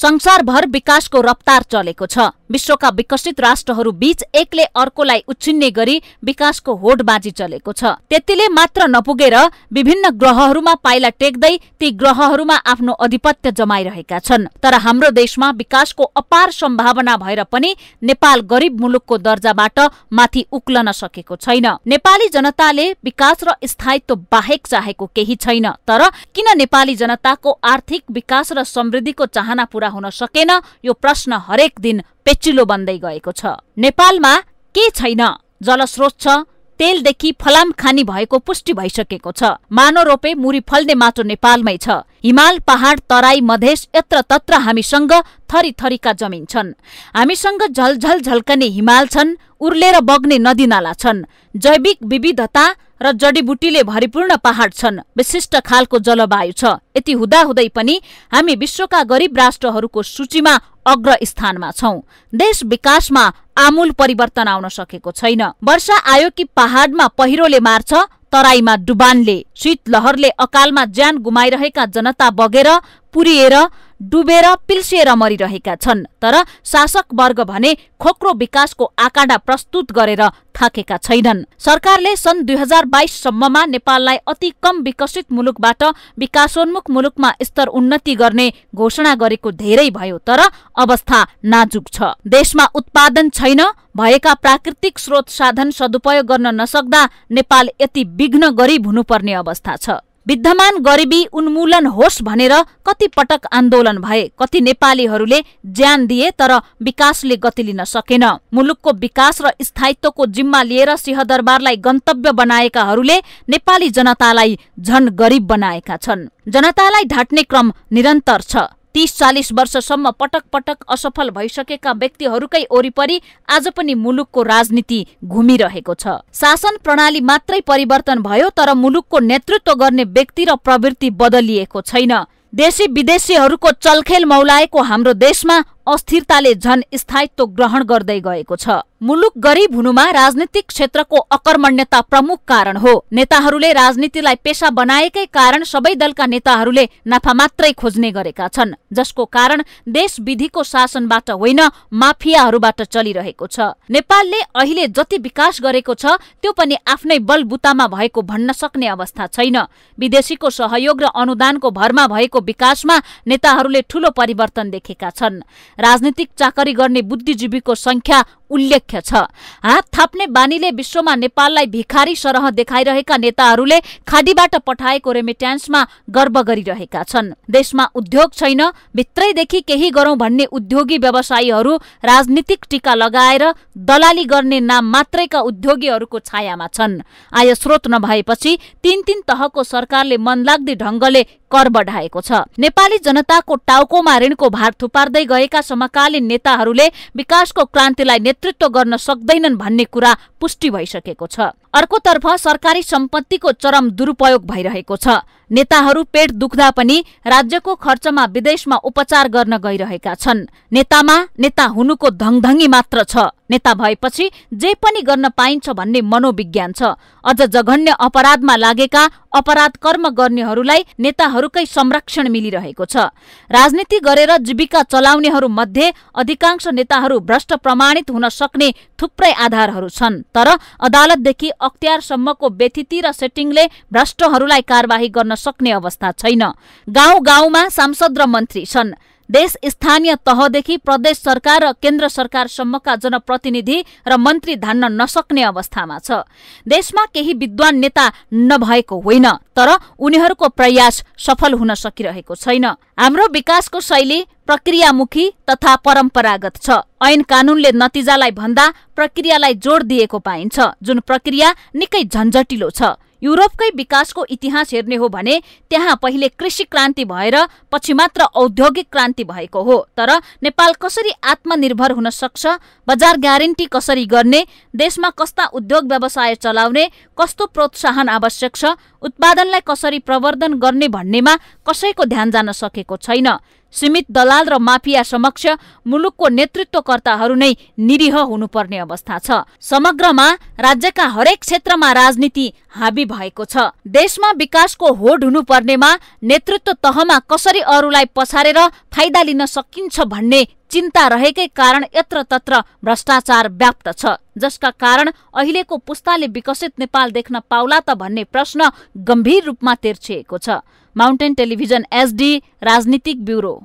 संसारभर विकासको रफ्तार चलेको छ विश्वका विकसित राष्ट्रहरू बीच एकले अर्कोलाई उछिन्ने गरी विकासको होडबाजी चलेको छ त्यतिले मात्र नपुगेर विभिन्न ग्रहहरूमा पाइला टेक्दै ती ग्रहहरूमा आफ्नो अधिपत्य जमाइरहेका छन् तर हाम्रो देशमा विकासको अपार सम्भावना भएर पनि नेपाल गरिब मुलुकको दर्जाबाट माथि उक्लन सकेको छैन नेपाली जनताले विकास र स्थायित्व बाहेक चाहेको केही छैन तर किन नेपाली जनताको आर्थिक विकास र समृद्धिको चाहना पूरा हुन सकेन यो प्रश्न हरेक दिन पेचिलो बन्दै गएको छ नेपालमा के छैन जलस्रोत छ तेलदेखि फलाम खानी भएको पुष्टि भइसकेको छ मानव रोपे मुरी फल्ने माटो नेपालमै छ हिमाल पहाड तराई मधेस तत्र हामीसँग थरी थरीका जमिन छन् हामीसँग झलझल झल्कने हिमाल छन् उर्लेर बग्ने नदीनाला छन् जैविक विविधता र जडीबुटीले भरिपूर्ण पहाड छन् विशिष्ट खालको जलवायु छ यति हुँदाहुँदै पनि हामी विश्वका गरिब राष्ट्रहरूको सूचीमा अग्र स्थानमा छौ देश विकासमा आमूल परिवर्तन आउन सकेको छैन वर्षा आयो कि पहाडमा पहिरोले मार्छ तराईमा डुबानले लहरले अकालमा ज्यान गुमाइरहेका जनता बगेर पुरिएर डुबेर पिल्सिएर मरिरहेका छन् तर शासक वर्ग भने खोक्रो विकासको आकाडा प्रस्तुत गरेर थाकेका छैनन् सरकारले सन् दुई हजार बाइससम्ममा नेपाललाई अति कम विकसित मुलुकबाट विकासोन्मुख मुलुकमा स्तर उन्नति गर्ने घोषणा गरेको धेरै भयो तर अवस्था नाजुक छ देशमा उत्पादन छैन भएका प्राकृतिक स्रोत साधन सदुपयोग गर्न नसक्दा नेपाल यति विघ्न गरिब हुनुपर्ने अवस्था छ विद्यमान गरिबी उन्मूलन होस् भनेर कति पटक आन्दोलन भए कति नेपालीहरूले ज्यान दिए तर विकासले गति लिन सकेन मुलुकको विकास र स्थायित्वको जिम्मा लिएर सिंहदरबारलाई गन्तव्य बनाएकाहरूले नेपाली जनतालाई झन गरिब बनाएका छन् जनतालाई ढाट्ने क्रम निरन्तर छ तीस चालिस वर्षसम्म पटक पटक असफल भइसकेका व्यक्तिहरूकै वरिपरि आज पनि मुलुकको राजनीति घुमिरहेको छ शासन प्रणाली मात्रै परिवर्तन भयो तर मुलुकको नेतृत्व गर्ने व्यक्ति र प्रवृत्ति बदलिएको छैन देशी विदेशीहरूको चलखेल मौलाएको हाम्रो देशमा अस्थिरताले झन स्थायित्व ग्रहण गर्दै गएको छ मुलुक गरिब हुनुमा राजनीतिक क्षेत्रको अकर्मण्यता प्रमुख कारण हो नेताहरूले राजनीतिलाई पेसा बनाएकै कारण सबै दलका नेताहरूले नाफा मात्रै खोज्ने गरेका छन् जसको कारण देश विधिको शासनबाट होइन माफियाहरूबाट चलिरहेको छ नेपालले अहिले जति विकास गरेको छ त्यो पनि आफ्नै बलबुतामा भएको भन्न सक्ने अवस्था छैन विदेशीको सहयोग र अनुदानको भरमा भएको विकासमा नेताहरूले ठूलो परिवर्तन देखेका छन् राजनीतिक चाकरी गर्ने बुद्धिजीवीको संख्या उल्लेख्य छ हात थाप्ने बानीले विश्वमा नेपाललाई भिखारी सरह देखाइरहेका नेताहरूले खाडीबाट पठाएको रेमिट्यान्समा गर्व गरिरहेका छन् देशमा उद्योग छैन भित्रैदेखि केही गरौं भन्ने उद्योगी व्यवसायीहरू राजनीतिक टीका लगाएर दलाली गर्ने नाम मात्रैका उद्योगीहरूको छायामा छन् आय स्रोत नभएपछि तीन तीन तहको सरकारले मनलाग्दी ढंगले कर बढाएको छ नेपाली जनताको टाउकोमा ऋणको भार थुपार्दै गएका समकालीन नेताहरूले विकासको क्रान्तिलाई नेतृत्व गर्न सक्दैनन् भन्ने कुरा पुष्टि भइसकेको छ अर्कोतर्फ सरकारी सम्पत्तिको चरम दुरुपयोग भइरहेको छ नेताहरू पेट दुख्दा पनि राज्यको खर्चमा विदेशमा उपचार गर्न गइरहेका छन् नेतामा नेता हुनुको धङधङी मात्र छ नेता भएपछि जे पनि गर्न पाइन्छ भन्ने मनोविज्ञान छ अझ जघन्य अपराधमा लागेका अपराध कर्म गर्नेहरूलाई नेताहरूकै संरक्षण मिलिरहेको छ राजनीति गरेर जीविका चलाउनेहरू मध्ये अधिकांश नेताहरू भ्रष्ट प्रमाणित हुन सक्ने थुप्रै आधारहरू छन् तर अदालतदेखि अख्तियारसम्मको व्यथिति र सेटिङले भ्रष्टहरूलाई कार्यवाही गर्न सक्ने अवस्था छैन गाउँ गाउँमा सांसद र मन्त्री छन् देश स्थानीय तहदेखि प्रदेश सरकार र केन्द्र सरकारसम्मका जनप्रतिनिधि र मन्त्री धान्न नसक्ने अवस्थामा छ देशमा केही विद्वान नेता नभएको होइन तर उनीहरूको प्रयास सफल हुन सकिरहेको छैन हाम्रो विकासको शैली प्रक्रियामुखी तथा परम्परागत छ ऐन कानूनले नतिजालाई भन्दा प्रक्रियालाई जोड दिएको पाइन्छ जुन प्रक्रिया निकै झन्झटिलो छ युरोपकै विकासको इतिहास हेर्ने हो भने त्यहाँ पहिले कृषि क्रान्ति भएर पछि मात्र औद्योगिक क्रान्ति भएको हो तर नेपाल कसरी आत्मनिर्भर हुन सक्छ बजार ग्यारेन्टी कसरी गर्ने देशमा कस्ता उद्योग व्यवसाय चलाउने कस्तो प्रोत्साहन आवश्यक छ उत्पादन उत्पादनलाई कसरी प्रवर्धन गर्ने भन्नेमा कसैको ध्यान जान सकेको छैन सीमित दलाल र माफिया समक्ष मुलुकको नेतृत्वकर्ताहरू नै निरीह हुनुपर्ने अवस्था छ समग्रमा राज्यका हरेक क्षेत्रमा राजनीति हाबी भएको छ देशमा विकासको होड हुनुपर्नेमा नेतृत्व तहमा कसरी अरूलाई पछारेर फाइदा लिन सकिन्छ भन्ने चिन्ता रहेकै कारण यत्रतत्र भ्रष्टाचार व्याप्त छ जसका कारण अहिलेको पुस्ताले विकसित नेपाल देख्न पाउला त भन्ने प्रश्न गम्भीर रूपमा तेर्छिएको छ माउंटेन टेलिभिजन एसडी राजनीतिक ब्युरो